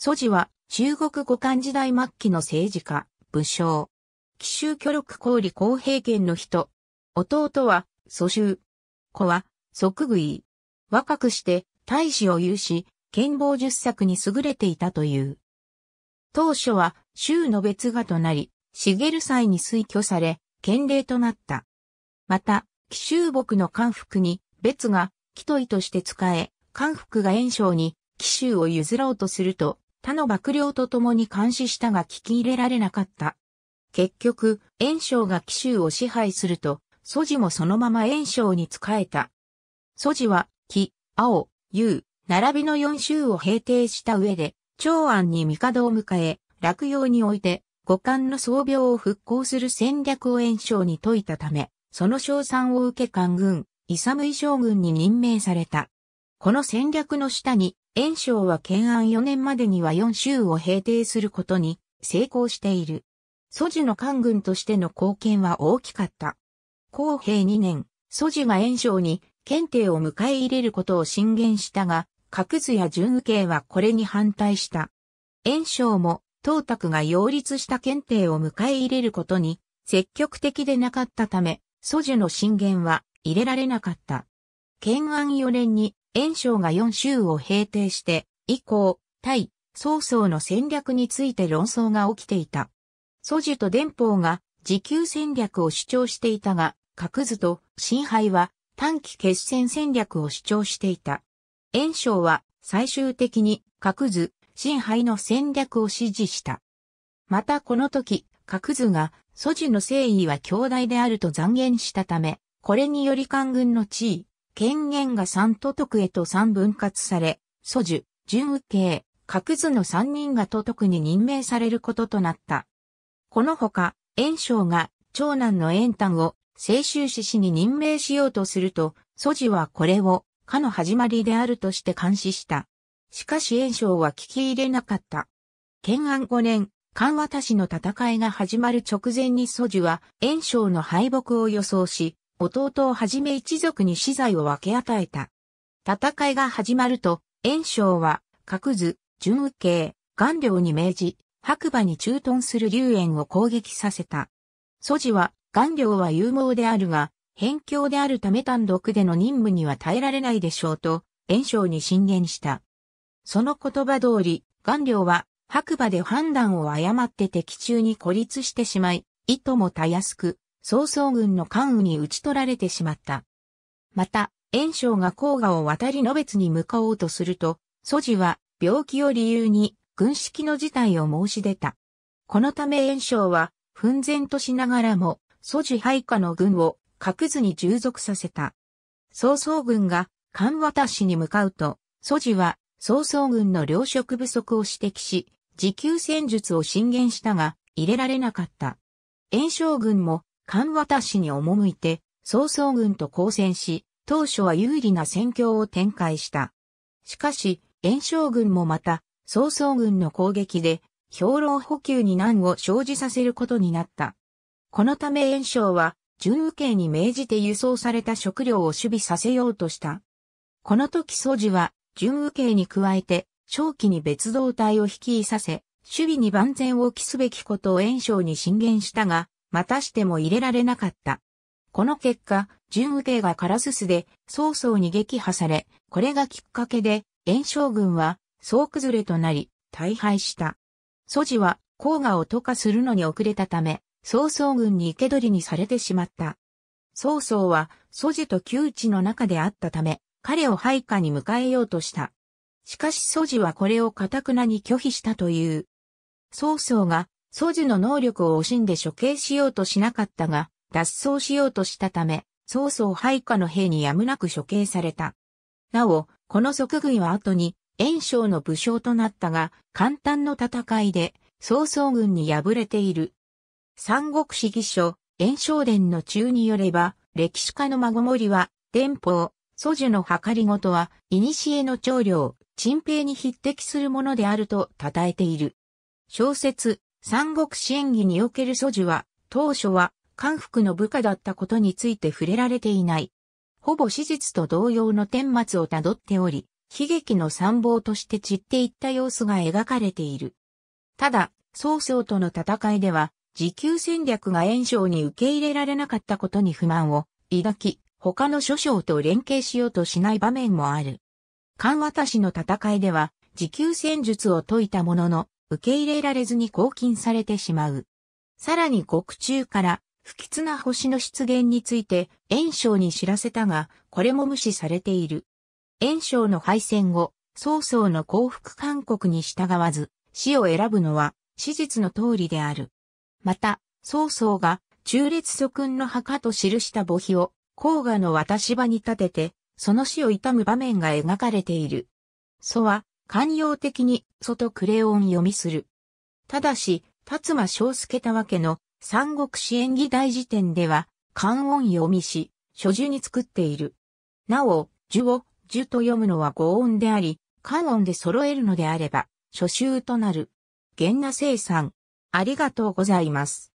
祖父は中国五漢時代末期の政治家、武将。奇襲巨力公理公平権の人。弟は祖州。子は即具位。若くして大使を有し、剣謀術作に優れていたという。当初は州の別がとなり、茂る際に推挙され、剣令となった。また、奇襲僕の官服に別が、木問として使え、官服が炎章に、奇襲を譲ろうとすると、他の幕僚と共に監視したが聞き入れられなかった。結局、炎章が奇襲を支配すると、祖父もそのまま炎章に仕えた。祖父は、木、青、優、並びの4州を平定した上で、長安に帝を迎え、落葉において、五冠の総病を復興する戦略を炎章に解いたため、その賞賛を受け官軍、勇将軍に任命された。この戦略の下に、炎章は建安4年までには4州を平定することに成功している。蘇寺の官軍としての貢献は大きかった。公平2年、蘇寺が炎章に検定を迎え入れることを進言したが、角図や受刑はこれに反対した。炎章も、東卓が擁立した検定を迎え入れることに、積極的でなかったため、蘇樹の進言は入れられなかった。建安4年に炎章が4州を平定して、以降、対、曹操の戦略について論争が起きていた。蘇樹と伝法が持久戦略を主張していたが、角図と新敗は短期決戦戦略を主張していた。炎章は最終的に角図、新敗の戦略を支持した。またこの時、角図が蘇樹の誠意は兄弟であると残言したため、これにより官軍の地位、権限が三都督へと三分割され、祖樹、純右慶、各図の三人が都督に任命されることとなった。このほか、炎章が長男の炎丹を清州志士に任命しようとすると、祖父はこれを、かの始まりであるとして監視した。しかし炎章は聞き入れなかった。建安5年、関渡氏の戦いが始まる直前に祖父は炎章の敗北を予想し、弟をはじめ一族に資材を分け与えた。戦いが始まると、炎章は、各図、純右慶、顔料に命じ、白馬に駐屯する龍炎を攻撃させた。素地は、顔料は有望であるが、辺境であるため単独での任務には耐えられないでしょうと、炎章に進言した。その言葉通り、顔料は、白馬で判断を誤って敵中に孤立してしまい、意図もたやすく、曹操軍の関羽に討ち取られてしまった。また、袁紹が黄河を渡り野別に向かおうとすると、蘇父は病気を理由に軍式の事態を申し出た。このため袁紹は、奮然としながらも、蘇父配下の軍を隠ずに従属させた。曹操軍が関渡しに向かうと、蘇父は曹操軍の糧食不足を指摘し、自給戦術を進言したが、入れられなかった。炎章軍も神渡市に赴いて、曹操軍と交戦し、当初は有利な戦況を展開した。しかし、炎章軍もまた、曹操軍の攻撃で、兵糧補給に難を生じさせることになった。このため炎章は、準右刑に命じて輸送された食料を守備させようとした。この時祖父は、準右刑に加えて、正気に別動隊を率いさせ、守備に万全を期すべきことを炎章に進言したが、またしても入れられなかった。この結果、純右帝がカラススで曹操に撃破され、これがきっかけで、炎将軍は総崩れとなり、大敗した。蘇父は、黄河を渡化するのに遅れたため、曹操軍に生け捕りにされてしまった。曹操は、蘇父と窮地の中であったため、彼を配下に迎えようとした。しかし蘇父はこれを堅くなに拒否したという。曹操がソジュの能力を惜しんで処刑しようとしなかったが、脱走しようとしたため、曹操配下の兵にやむなく処刑された。なお、この即軍は後に、炎章の武将となったが、簡単の戦いで、曹操軍に敗れている。三国志義書、炎章伝の中によれば、歴史家の孫森は、伝法、祖樹の計りごとは、古の長領、陳平に匹敵するものであると称えている。小説、三国志演義における祖樹は、当初は、官服の部下だったことについて触れられていない。ほぼ史実と同様の顛末をたどっており、悲劇の参謀として散っていった様子が描かれている。ただ、曹操との戦いでは、持久戦略が炎章に受け入れられなかったことに不満を抱き、他の諸将と連携しようとしない場面もある。関渡しの戦いでは、持久戦術を解いたものの、受け入れられずに拘禁されてしまう。さらに国中から不吉な星の出現について炎症に知らせたが、これも無視されている。炎症の敗戦後、曹操の降伏勧告に従わず、死を選ぶのは史実の通りである。また、曹操が中列祖君の墓と記した墓碑を黄河の渡し場に立てて、その死を悼む場面が描かれている。祖は寛容的に、外クレヨン読みする。ただし、辰馬章介たわけの、三国志演義大辞典では、漢音読みし、書樹に作っている。なお、樹を、樹と読むのは語音であり、漢音で揃えるのであれば、書集となる。源那生産。ありがとうございます。